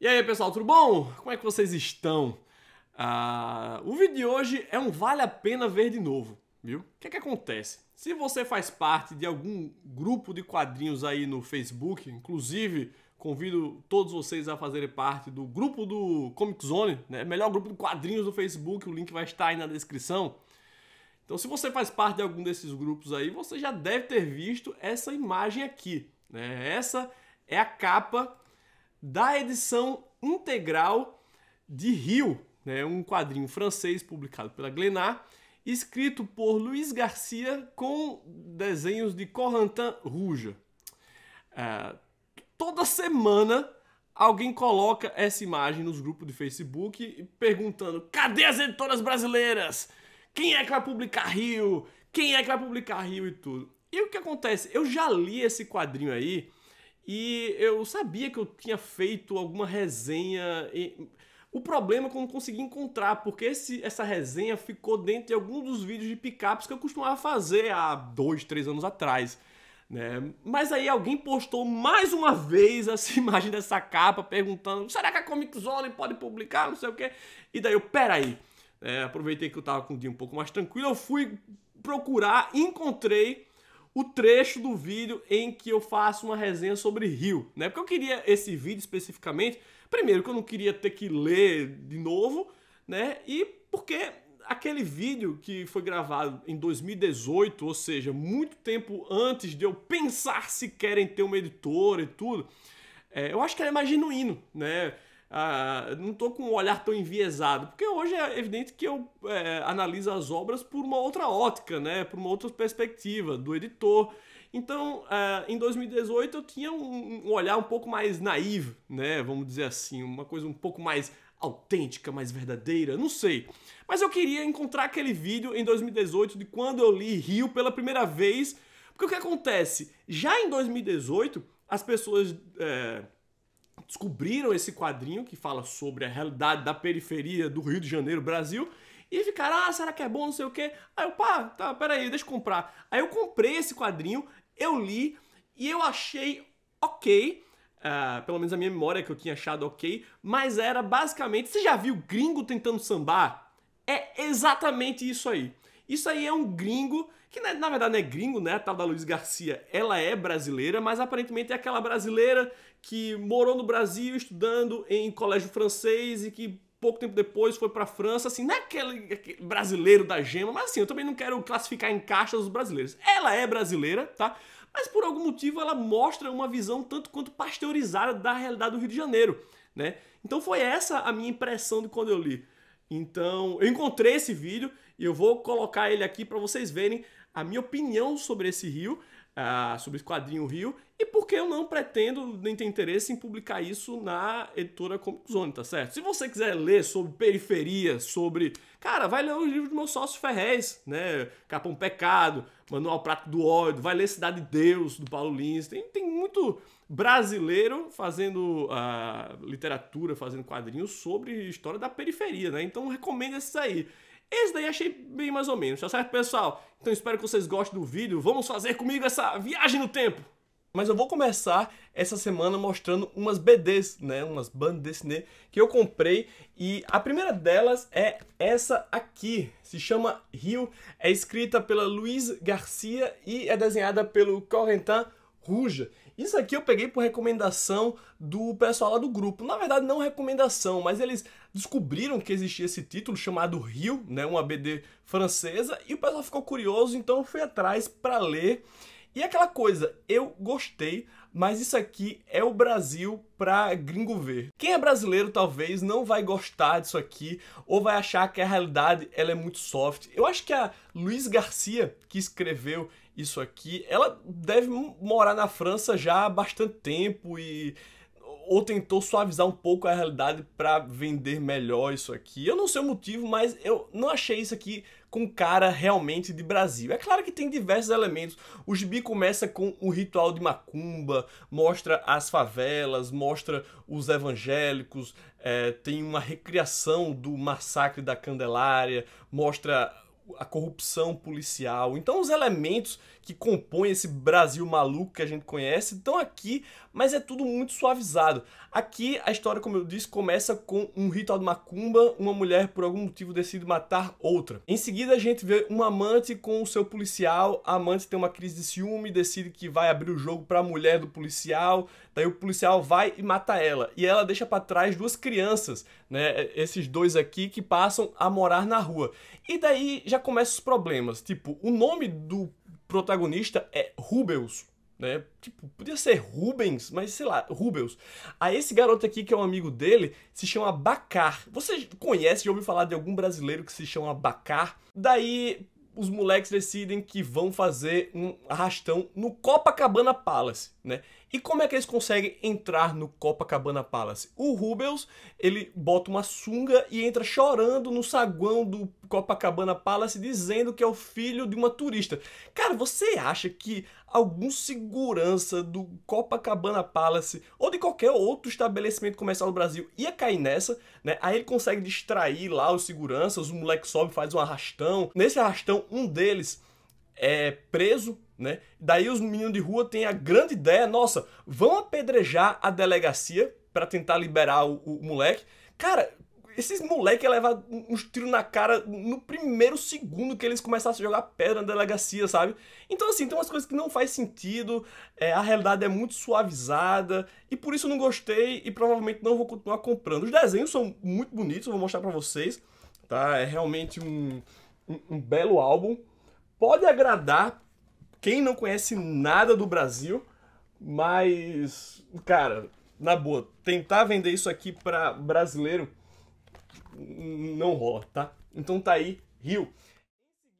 E aí pessoal, tudo bom? Como é que vocês estão? Ah, o vídeo de hoje é um vale a pena ver de novo, viu? O que é que acontece? Se você faz parte de algum grupo de quadrinhos aí no Facebook, inclusive convido todos vocês a fazerem parte do grupo do Comic Zone, né? melhor grupo de quadrinhos do Facebook, o link vai estar aí na descrição. Então se você faz parte de algum desses grupos aí, você já deve ter visto essa imagem aqui. Né? Essa é a capa da edição integral de Rio, né, um quadrinho francês publicado pela Glenar, escrito por Luiz Garcia com desenhos de Corentin Rouge. É, toda semana alguém coloca essa imagem nos grupos de Facebook perguntando: cadê as editoras brasileiras? Quem é que vai publicar Rio? Quem é que vai publicar Rio e tudo? E o que acontece? Eu já li esse quadrinho aí e eu sabia que eu tinha feito alguma resenha. E... O problema é que eu não consegui encontrar, porque esse, essa resenha ficou dentro de algum dos vídeos de picapes que eu costumava fazer há dois, três anos atrás. Né? Mas aí alguém postou mais uma vez essa imagem dessa capa, perguntando: será que a Comic Zone pode publicar? Não sei o quê. E daí eu, peraí. É, aproveitei que eu tava com o dia um pouco mais tranquilo, eu fui procurar, encontrei o trecho do vídeo em que eu faço uma resenha sobre Rio, né? Porque eu queria esse vídeo especificamente, primeiro que eu não queria ter que ler de novo, né? E porque aquele vídeo que foi gravado em 2018, ou seja, muito tempo antes de eu pensar se querem ter uma editora e tudo, é, eu acho que era é mais genuíno, né? não estou com um olhar tão enviesado, porque hoje é evidente que eu é, analiso as obras por uma outra ótica, né, por uma outra perspectiva do editor. Então, é, em 2018 eu tinha um, um olhar um pouco mais naivo, né, vamos dizer assim, uma coisa um pouco mais autêntica, mais verdadeira, não sei. Mas eu queria encontrar aquele vídeo em 2018 de quando eu li Rio pela primeira vez, porque o que acontece? Já em 2018, as pessoas é, descobriram esse quadrinho que fala sobre a realidade da periferia do Rio de Janeiro, Brasil, e ficaram, ah, será que é bom, não sei o quê. Aí eu, pá, tá, peraí, deixa eu comprar. Aí eu comprei esse quadrinho, eu li, e eu achei ok, uh, pelo menos a minha memória que eu tinha achado ok, mas era basicamente, você já viu gringo tentando sambar? É exatamente isso aí. Isso aí é um gringo, que é, na verdade não é gringo, né? A tal da Luiz Garcia, ela é brasileira, mas aparentemente é aquela brasileira que morou no Brasil estudando em colégio francês e que pouco tempo depois foi para a França, assim, não é aquele, aquele, brasileiro da gema, mas assim, eu também não quero classificar em caixas os brasileiros. Ela é brasileira, tá? Mas por algum motivo ela mostra uma visão tanto quanto pasteurizada da realidade do Rio de Janeiro, né? Então foi essa a minha impressão de quando eu li. Então, eu encontrei esse vídeo e eu vou colocar ele aqui para vocês verem a minha opinião sobre esse rio, uh, sobre esse quadrinho Rio, e porque eu não pretendo nem tenho interesse em publicar isso na editora Comic Zone, tá certo? Se você quiser ler sobre periferia, sobre. Cara, vai ler o livro do meu sócio Ferrez, né? Capão Pecado, Manual Prato do Ódio, vai ler Cidade de Deus, do Paulo Lins. Tem, tem muito brasileiro fazendo uh, literatura, fazendo quadrinhos sobre história da periferia, né? Então recomendo esses aí. Esse daí achei bem mais ou menos, tá certo, pessoal? Então espero que vocês gostem do vídeo. Vamos fazer comigo essa viagem no tempo! Mas eu vou começar essa semana mostrando umas BDs, né? Umas bandas Disney que eu comprei. E a primeira delas é essa aqui. Se chama Rio. É escrita pela Luiz Garcia e é desenhada pelo Corentin ruja. Isso aqui eu peguei por recomendação do pessoal lá do grupo. Na verdade, não recomendação, mas eles descobriram que existia esse título chamado Rio, né, uma BD francesa, e o pessoal ficou curioso, então eu fui atrás para ler. E aquela coisa, eu gostei, mas isso aqui é o Brasil pra gringo ver. Quem é brasileiro talvez não vai gostar disso aqui ou vai achar que a realidade ela é muito soft. Eu acho que a Luiz Garcia, que escreveu isso aqui. Ela deve morar na França já há bastante tempo e ou tentou suavizar um pouco a realidade para vender melhor isso aqui. Eu não sei o motivo, mas eu não achei isso aqui com cara realmente de Brasil. É claro que tem diversos elementos. O gibi começa com o ritual de macumba, mostra as favelas, mostra os evangélicos, é, tem uma recriação do massacre da Candelária, mostra a corrupção policial. Então, os elementos que compõem esse Brasil maluco que a gente conhece estão aqui, mas é tudo muito suavizado. Aqui, a história, como eu disse, começa com um ritual de macumba, uma mulher, por algum motivo, decide matar outra. Em seguida, a gente vê um amante com o seu policial, a amante tem uma crise de ciúme, decide que vai abrir o jogo para a mulher do policial, daí o policial vai e mata ela. E ela deixa para trás duas crianças, né, esses dois aqui que passam a morar na rua. E daí já começa os problemas. Tipo, o nome do protagonista é Rubens, né? Tipo, podia ser Rubens, mas sei lá, Rubens. Aí esse garoto aqui, que é um amigo dele, se chama Bacar. Você conhece, já ouviu falar de algum brasileiro que se chama Bacar? Daí os moleques decidem que vão fazer um arrastão no Copacabana Palace, né? E como é que eles conseguem entrar no Copacabana Palace? O Rubens, ele bota uma sunga e entra chorando no saguão do Copacabana Palace dizendo que é o filho de uma turista. Cara, você acha que algum segurança do Copacabana Palace ou de qualquer outro estabelecimento comercial do Brasil ia cair nessa, né? Aí ele consegue distrair lá os seguranças, o moleque sobe, faz um arrastão. Nesse arrastão, um deles é preso né? Daí os meninos de rua têm a grande ideia, nossa, vão apedrejar a delegacia para tentar liberar o, o, moleque. Cara, esses moleque iam levar uns tiros na cara no primeiro segundo que eles começassem a jogar pedra na delegacia, sabe? Então, assim, tem umas coisas que não faz sentido, é, a realidade é muito suavizada, e por isso eu não gostei e provavelmente não vou continuar comprando. Os desenhos são muito bonitos, eu vou mostrar para vocês, tá? É realmente um, um, um belo álbum. Pode agradar quem não conhece nada do Brasil, mas, cara, na boa, tentar vender isso aqui para brasileiro não rola, tá? Então tá aí, Rio.